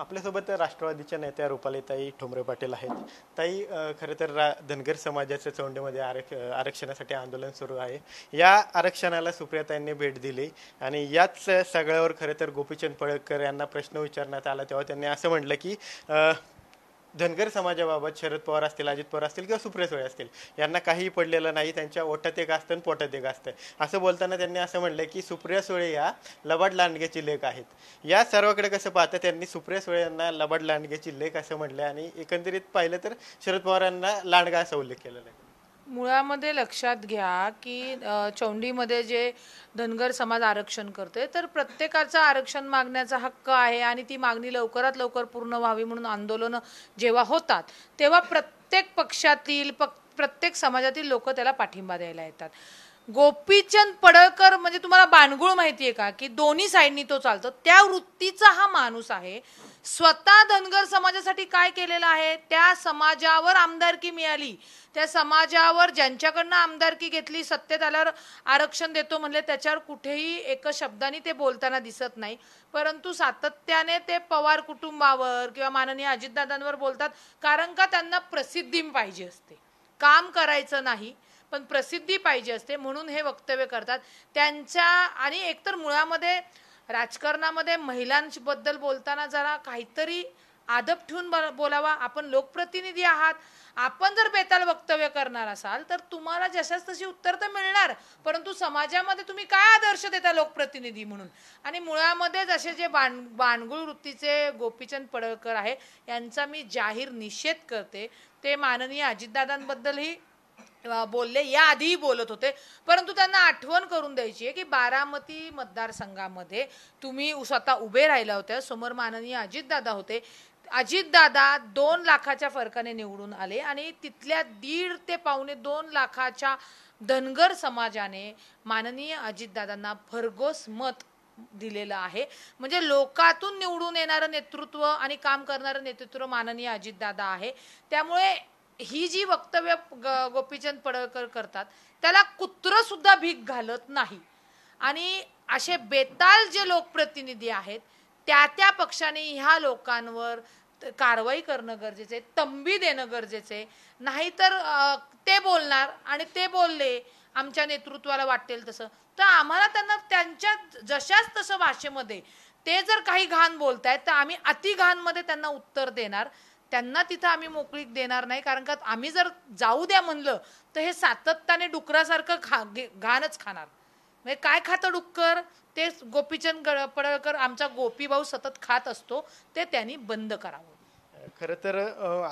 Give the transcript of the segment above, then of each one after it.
आपल्यासोबत राष्ट्रवादीच्या नेत्या ताई ठोंबरे पाटील आहेत ताई खरं तर रा धनगर समाजाच्या चौंडीमध्ये आरक्ष आरक्षणासाठी आंदोलन सुरू आहे या आरक्षणाला सुप्रियाताईंनी भेट दिली आणि याच सगळ्यावर खरं तर गोपीचंद पळकर यांना प्रश्न विचारण्यात आला तेव्हा त्यांनी असं म्हटलं की धनगर समाजाबाबत शरद पवार असतील अजित पवार असतील किंवा सुप्रिया सुळे असतील यांना काहीही पडलेलं नाही त्यांच्या ओठात एक असतं आणि पोटात एक असतं असं बोलताना त्यांनी असं म्हटलं की सुप्रिया सुळे या लबाड लांडग्याची लेख आहेत या सर्वाकडे कसं पाहतं त्यांनी सुप्रिया सुळे यांना लबाड लांडगेची लेख असं म्हटलं आणि एकंदरीत पाहिलं तर शरद पवारांना लांडगा असा उल्लेख केलेला आहे मुळामध्ये लक्षात घ्या की चौंडीमध्ये जे धनगर समाज आरक्षण करते तर प्रत्येकाचा आरक्षण मागण्याचा हक्क आहे आणि ती मागणी लवकरात लवकर पूर्ण व्हावी म्हणून आंदोलनं जेव्हा होतात तेव्हा प्रत्येक पक्षातील पक प्रत्येक समाजातील लोक त्याला पाठिंबा द्यायला येतात गोपीचंद पडळकर म्हणजे तुम्हाला बाणगुळ माहिती आहे का की दोन्ही साईडनी तो चालतो त्या वृत्तीचा हा माणूस आहे स्वतः धनगर समाजासाठी काय केलेलं आहे त्या समाजावर आमदारकी मिळाली त्या समाजावर ज्यांच्याकडनं आमदारकी घेतली सत्तेत आल्यावर आरक्षण देतो म्हणले त्याच्यावर कुठेही एका शब्दाने ते बोलताना दिसत नाही परंतु सातत्याने ते पवार कुटुंबावर किंवा माननीय अजितदादांवर बोलतात कारण का त्यांना प्रसिद्धी पाहिजे असते काम करायचं नाही पण प्रसिद्धी पाहिजे असते म्हणून हे वक्तव्य करतात त्यांच्या आणि एकतर मुळामध्ये राजकारणामध्ये महिलांबद्दल बोलताना जरा काहीतरी आदब ठेवून बोलावा आपण लोकप्रतिनिधी आहात आपण जर बेताल वक्तव्य करणार असाल तर तुम्हाला जशाच तशी उत्तर तर मिळणार परंतु समाजामध्ये तुम्ही काय आदर्श देता लोकप्रतिनिधी म्हणून आणि मुळामध्ये जसे जे बाण बाणगुळ वृत्तीचे गोपीचंद पडळकर आहे यांचा मी जाहीर निषेध करते ते माननीय अजितदादांबद्दलही बोलले या आधीही बोलत होते परंतु त्यांना आठवण करून द्यायची आहे की बारामती मतदारसंघामध्ये तुम्ही स्वतः उभे राहिल्या होत्या समोर माननीय अजितदादा होते अजितदादा दोन लाखाच्या फरकाने निवडून आले आणि तिथल्या दीड ते पावणे दोन लाखाच्या धनगर समाजाने माननीय अजितदादांना भरघोस मत दिलेलं आहे म्हणजे लोकातून निवडून येणारं नेतृत्व आणि काम करणारं नेतृत्व माननीय अजितदादा आहे त्यामुळे ही जी वक्तव्य गोपीचंद पडळकर करतात त्याला कुत्र सुद्धा भीक घालत नाही आणि असे बेताल जे लोकप्रतिनिधी आहेत त्या त्या पक्षाने ह्या लोकांवर कारवाई करणं गरजेचं आहे तंबी देणं गरजेचं आहे नाहीतर ते बोलणार आणि ते बोलले आमच्या नेतृत्वाला वाटेल तसं तर आम्हाला त्यांना त्यांच्या जशाच तसं भाषेमध्ये ते जर काही घाण बोलतायत तर आम्ही अति घाणमध्ये त्यांना उत्तर देणार त्यांना तिथं आम्ही मोकळीक देणार नाही कारण का आम्ही जर जाऊ द्या म्हणलं तर हे सातत्याने डुकरासारखं खा घाणच खाणार म्हणजे काय खातं डुक्कर ते गोपीचंद गड पडळकर आमचा गोपीभाऊ सतत खात असतो ते त्यांनी बंद करावं खरं तर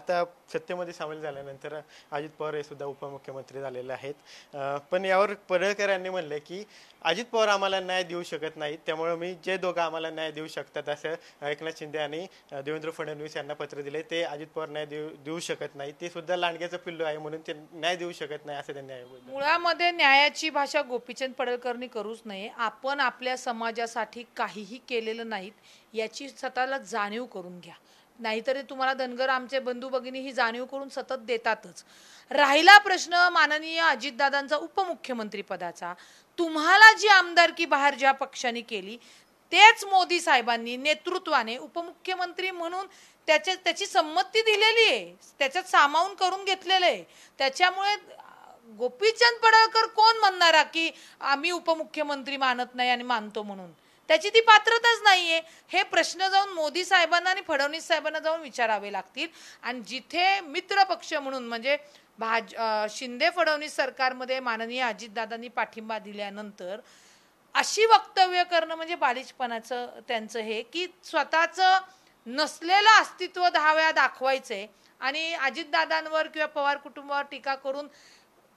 आता सत्तेमध्ये सामील झाल्यानंतर अजित पवार हे सुद्धा उपमुख्यमंत्री झालेले आहेत पण यावर पडळकर यांनी म्हणले की अजित पवार आम्हाला न्याय देऊ शकत नाहीत त्यामुळे मी जे दोघं आम्हाला न्याय देऊ शकतात असं एकनाथ शिंदे आणि देवेंद्र फडणवीस यांना पत्र दिले ते अजित पवार न्याय देऊ देऊ शकत नाही ते सुद्धा लांडग्याचं पिल्लू आहे म्हणून ते न्याय देऊ शकत नाही असं त्यांनी मुळामध्ये न्यायाची भाषा गोपीचंद पडळकरनी करूच नाही आपण आपल्या समाजासाठी काहीही केलेलं नाहीत याची स्वतःला जाणीव करून घ्या नाहीतरी तुम्हाला धनगर आमचे बंधू भगिनी ही जाणीव करून सतत देतातच राहिला प्रश्न माननीय अजितदादांचा उपमुख्यमंत्री पदाचा तुम्हाला जी आमदारकी बाहेर ज्या पक्षाने केली तेच मोदी साहेबांनी नेतृत्वाने उपमुख्यमंत्री म्हणून त्याच्या त्याची संमती दिलेली आहे त्याच्यात सामावून करून घेतलेलं आहे त्याच्यामुळे गोपीचंद पडळकर कोण म्हणणारा की आम्ही उपमुख्यमंत्री मानत नाही आणि मानतो म्हणून त्याची ती पात्रताच नाहीये हे प्रश्न जाऊन मोदी साहेबांना आणि फडणवीस साहेबांना जाऊन विचारावे लागतील आणि जिथे मित्र पक्ष म्हणून म्हणजे भाज शिंदे फडणवीस सरकारमध्ये माननीय अजितदादांनी पाठिंबा दिल्यानंतर अशी वक्तव्य करणं म्हणजे बालिशपणाचं त्यांचं हे की स्वतःचं नसलेलं अस्तित्व दहाव्या दाखवायचंय आणि अजितदादांवर किंवा पवार कुटुंबावर टीका करून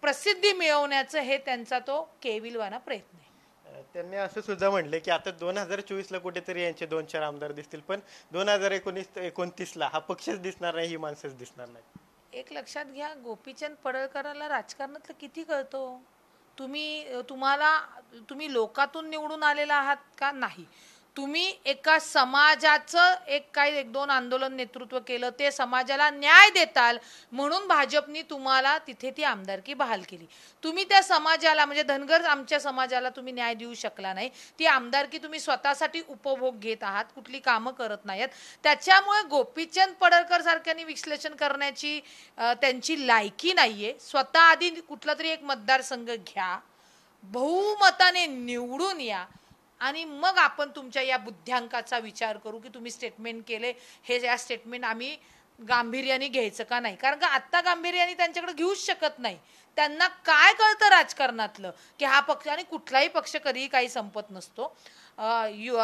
प्रसिद्धी मिळवण्याचं हे त्यांचा तो केविलवाना प्रयत्न आहे त्यांनी असं सुद्धा म्हटलं की आता दोन हजार चोवीसला कुठेतरी यांचे दोन चार आमदार दिसतील पण दोन हजार एकोणीस एकोणतीसला हा पक्षच दिसणार नाही ही माणसंच दिसणार नाही एक लक्षात घ्या गोपीचंद पडळकराला राजकारणातलं किती कळतो तुम्ही तुम्हाला तुम्ही लोकातून निवडून आलेला आहात का नाही तुम्ही एका समाजाचं एक काही एक दोन आंदोलन नेतृत्व केलं ते समाजाला न्याय देताल म्हणून भाजपनी तुम्हाला तिथे ती आमदारकी बहाल केली तुम्ही त्या समाजाला म्हणजे धनगर आमच्या समाजाला तुम्ही न्याय देऊ शकला नाही ती आमदारकी तुम्ही स्वतःसाठी उपभोग घेत आहात कुठली कामं करत नाहीत त्याच्यामुळे गोपीचंद पडळकर सारख्यांनी विश्लेषण करण्याची त्यांची लायकी नाहीये स्वतः आधी कुठला तरी एक मतदारसंघ घ्या बहुमताने निवडून या आणि मग आपण तुमच्या या बुद्ध्यांकाचा विचार करू की तुम्ही स्टेटमेंट केले हे या स्टेटमेंट आम्ही गांभीर्याने घ्यायचं का नाही कारण का आत्ता गांभीर्याने त्यांच्याकडे घेऊच शकत नाही त्यांना काय कळतं राजकारणातलं की हा पक्ष आणि कुठलाही पक्ष कधीही काही संपत नसतो यु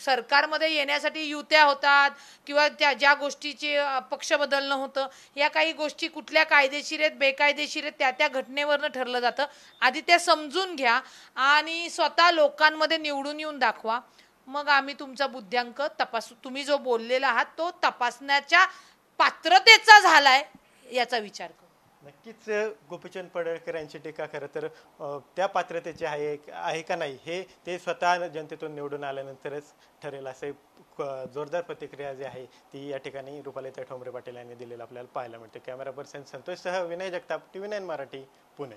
सरकारमध्ये येण्यासाठी युत्या होतात किंवा त्या ज्या गोष्टीचे पक्ष बदलणं होतं या काही गोष्टी कुठल्या कायदेशीर आहेत बेकायदेशीर आहेत त्या त्या घटनेवरनं ठरलं जातं आधी त्या समजून घ्या आणि स्वतः लोकांमध्ये निवडून येऊन दाखवा मग आम्ही तुमचा बुद्ध्यांक तपासू तुम्ही जो बोललेला आहात तो तपासण्याच्या पात्रतेचा झालाय याचा विचार करू नक्कीच गोपीचंद पडळकर यांची टीका खरं तर त्या पात्रतेची आहे आहे का नाही हे ते स्वतः जनतेतून निवडून आल्यानंतरच ठरेल असे जोरदार प्रतिक्रिया जी आहे ती या ठिकाणी रुपालिता ठोंबरे पाटील यांनी दिलेलं आपल्याला पाहायला मिळते कॅमेरा पर्सन संतोषसह Vinay Jagtap T V nine Marathi Pune